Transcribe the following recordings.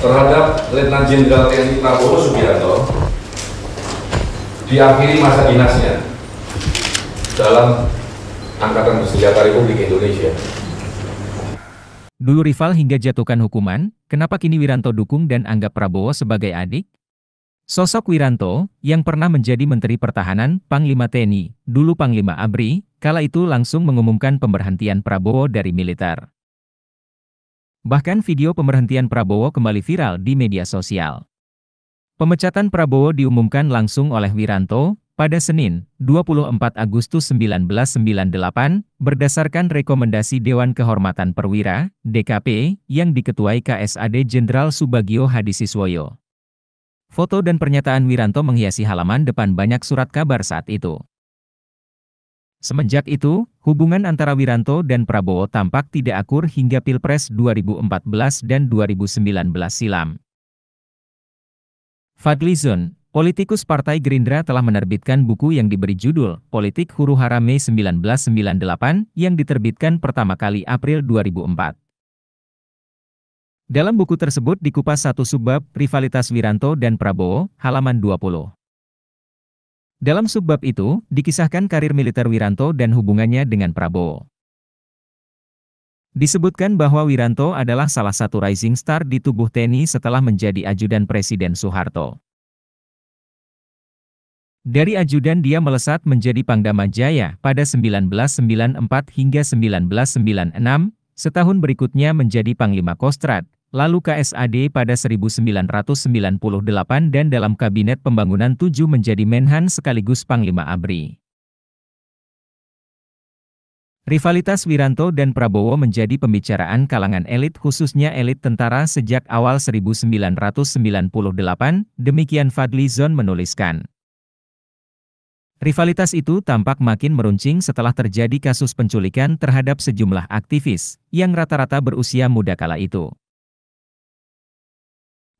terhadap Letnan Jenderal TNI Prabowo Subianto diakhiri masa dinasnya dalam Angkatan Bersenjata Republik Indonesia. Dulu rival hingga jatuhkan hukuman, kenapa kini Wiranto dukung dan anggap Prabowo sebagai adik? Sosok Wiranto, yang pernah menjadi Menteri Pertahanan, Panglima TNI, dulu Panglima ABRI, kala itu langsung mengumumkan pemberhentian Prabowo dari militer. Bahkan video pemberhentian Prabowo kembali viral di media sosial. Pemecatan Prabowo diumumkan langsung oleh Wiranto pada Senin, 24 Agustus 1998, berdasarkan rekomendasi Dewan Kehormatan Perwira (DKP) yang diketuai KSAD Jenderal Subagio Hadisiswoyo. Foto dan pernyataan Wiranto menghiasi halaman depan banyak surat kabar saat itu. Semenjak itu, hubungan antara Wiranto dan Prabowo tampak tidak akur hingga Pilpres 2014 dan 2019 silam. Fadlizon, politikus Partai Gerindra telah menerbitkan buku yang diberi judul Politik Huru Hara Mei 1998 yang diterbitkan pertama kali April 2004. Dalam buku tersebut dikupas satu subbab Rivalitas Wiranto dan Prabowo, halaman 20. Dalam subbab itu, dikisahkan karir militer Wiranto dan hubungannya dengan Prabowo. Disebutkan bahwa Wiranto adalah salah satu rising star di tubuh TNI setelah menjadi ajudan Presiden Soeharto. Dari ajudan dia melesat menjadi Pangdam Jaya pada 1994 hingga 1996, setahun berikutnya menjadi Panglima Kostrad lalu KSAD pada 1998 dan dalam Kabinet Pembangunan 7 menjadi Menhan sekaligus Panglima ABRI. Rivalitas Wiranto dan Prabowo menjadi pembicaraan kalangan elit khususnya elit tentara sejak awal 1998, demikian Fadli Zon menuliskan. Rivalitas itu tampak makin meruncing setelah terjadi kasus penculikan terhadap sejumlah aktivis, yang rata-rata berusia muda kala itu.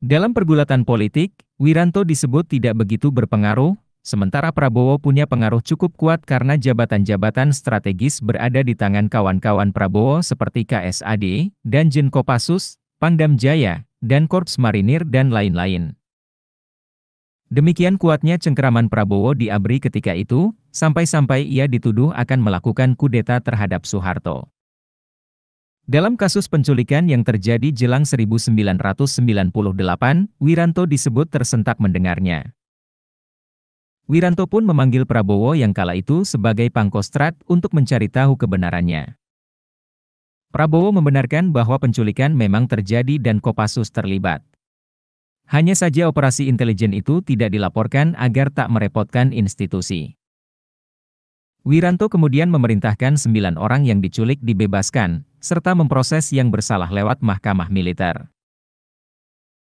Dalam pergulatan politik, Wiranto disebut tidak begitu berpengaruh, sementara Prabowo punya pengaruh cukup kuat karena jabatan-jabatan strategis berada di tangan kawan-kawan Prabowo seperti KSAD, dan Jenkopassus, Pangdam Jaya, dan Korps Marinir dan lain-lain. Demikian kuatnya cengkeraman Prabowo di ABRI ketika itu, sampai-sampai ia dituduh akan melakukan kudeta terhadap Soeharto. Dalam kasus penculikan yang terjadi jelang 1998, Wiranto disebut tersentak mendengarnya. Wiranto pun memanggil Prabowo yang kala itu sebagai pangkostrat untuk mencari tahu kebenarannya. Prabowo membenarkan bahwa penculikan memang terjadi dan Kopassus terlibat. Hanya saja operasi intelijen itu tidak dilaporkan agar tak merepotkan institusi. Wiranto kemudian memerintahkan sembilan orang yang diculik dibebaskan, serta memproses yang bersalah lewat mahkamah militer.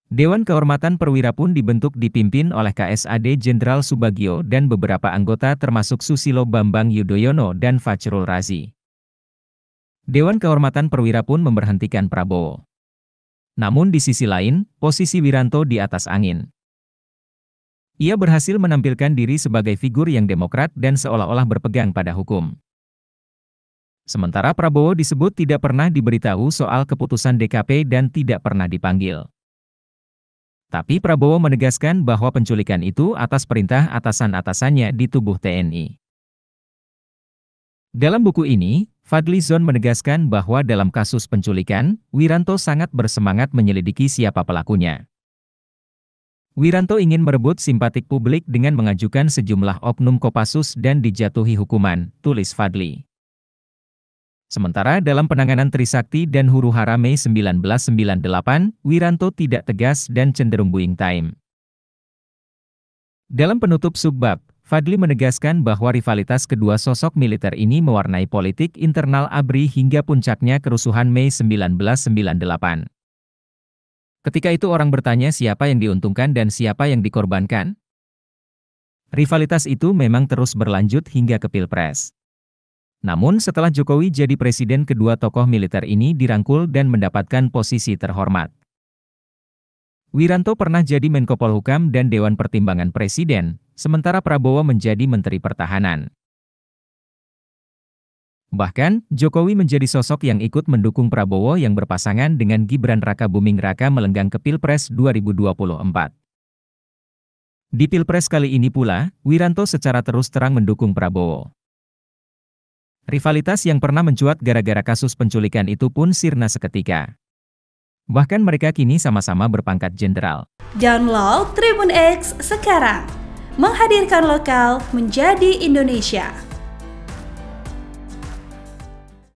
Dewan Kehormatan Perwira pun dibentuk dipimpin oleh KSAD Jenderal Subagio dan beberapa anggota termasuk Susilo Bambang Yudhoyono dan Fajrul Razi. Dewan Kehormatan Perwira pun memberhentikan Prabowo. Namun di sisi lain, posisi Wiranto di atas angin. Ia berhasil menampilkan diri sebagai figur yang demokrat dan seolah-olah berpegang pada hukum. Sementara Prabowo disebut tidak pernah diberitahu soal keputusan DKP dan tidak pernah dipanggil. Tapi Prabowo menegaskan bahwa penculikan itu atas perintah atasan-atasannya di tubuh TNI. Dalam buku ini, Fadli Zon menegaskan bahwa dalam kasus penculikan, Wiranto sangat bersemangat menyelidiki siapa pelakunya. Wiranto ingin merebut simpatik publik dengan mengajukan sejumlah oknum Kopassus dan dijatuhi hukuman, tulis Fadli. Sementara dalam penanganan Trisakti dan Huru Hara Mei 1998, Wiranto tidak tegas dan cenderung buing time. Dalam penutup subbab, Fadli menegaskan bahwa rivalitas kedua sosok militer ini mewarnai politik internal ABRI hingga puncaknya kerusuhan Mei 1998. Ketika itu orang bertanya siapa yang diuntungkan dan siapa yang dikorbankan. Rivalitas itu memang terus berlanjut hingga ke Pilpres. Namun setelah Jokowi jadi presiden kedua tokoh militer ini dirangkul dan mendapatkan posisi terhormat. Wiranto pernah jadi Menko Polhukam dan Dewan Pertimbangan Presiden, sementara Prabowo menjadi Menteri Pertahanan. Bahkan, Jokowi menjadi sosok yang ikut mendukung Prabowo yang berpasangan dengan Gibran Raka Buming Raka melenggang ke Pilpres 2024. Di Pilpres kali ini pula, Wiranto secara terus terang mendukung Prabowo. Rivalitas yang pernah mencuat gara-gara kasus penculikan itu pun sirna seketika. Bahkan mereka kini sama-sama berpangkat jenderal. Download Tribun X sekarang. Menghadirkan lokal menjadi Indonesia.